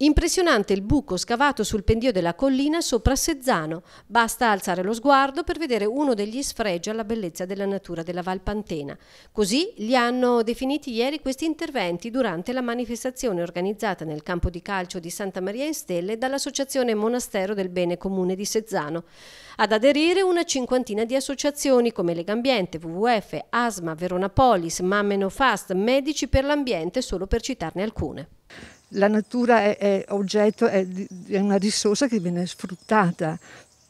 Impressionante il buco scavato sul pendio della collina sopra Sezzano. Basta alzare lo sguardo per vedere uno degli sfregi alla bellezza della natura della Val Pantena. Così li hanno definiti ieri questi interventi durante la manifestazione organizzata nel campo di calcio di Santa Maria in Stelle dall'Associazione Monastero del Bene Comune di Sezzano. Ad aderire una cinquantina di associazioni come Legambiente, WWF, ASMA, Veronapolis, Mammeno Fast, Medici per l'Ambiente, solo per citarne alcune la natura è, è oggetto, è, è una risorsa che viene sfruttata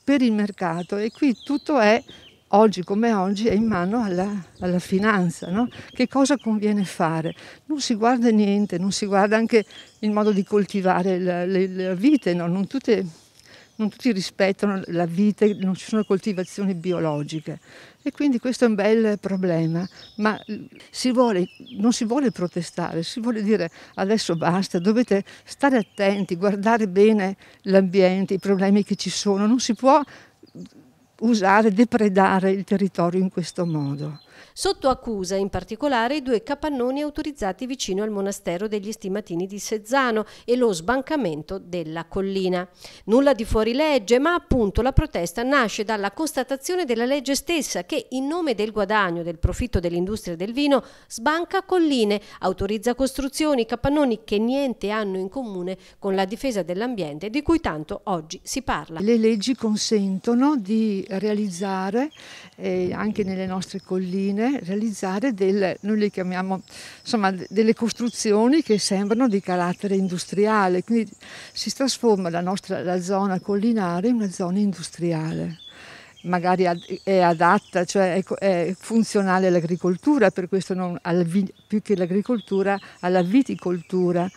per il mercato e qui tutto è oggi come oggi è in mano alla, alla finanza, no? che cosa conviene fare. Non si guarda niente, non si guarda anche il modo di coltivare la, le, le vite, no? non tutte non tutti rispettano la vita, non ci sono coltivazioni biologiche e quindi questo è un bel problema, ma mm, si vuole, non si vuole protestare, si vuole dire adesso basta, dovete stare attenti, guardare bene l'ambiente, i problemi che ci sono, non si può mm, usare, depredare il territorio in questo modo. Sotto accusa in particolare i due capannoni autorizzati vicino al monastero degli Stimatini di Sezzano e lo sbancamento della collina. Nulla di fuorilegge, ma appunto la protesta nasce dalla constatazione della legge stessa che in nome del guadagno del profitto dell'industria del vino sbanca colline, autorizza costruzioni, capannoni che niente hanno in comune con la difesa dell'ambiente di cui tanto oggi si parla. Le leggi consentono di realizzare eh, anche nelle nostre colline cucine, realizzare del, noi le chiamiamo, insomma, delle costruzioni che sembrano di carattere industriale, quindi si trasforma la nostra la zona collinare in una zona industriale magari è adatta, cioè è, funzionale all'agricoltura, per questo non, al, più che all'agricoltura, alla viticoltura.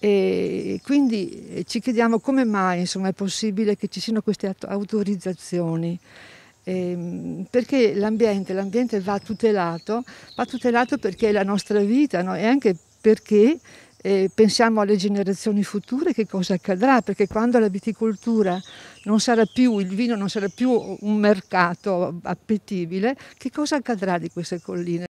E quindi eh, ci chiediamo come mai insomma, è possibile che ci siano queste autorizzazioni eh, perché l'ambiente, l'ambiente va tutelato, va tutelato perché è la nostra vita no? e anche perché eh, pensiamo alle generazioni future che cosa accadrà, perché quando la viticoltura non sarà più, il vino non sarà più un mercato appetibile, che cosa accadrà di queste colline?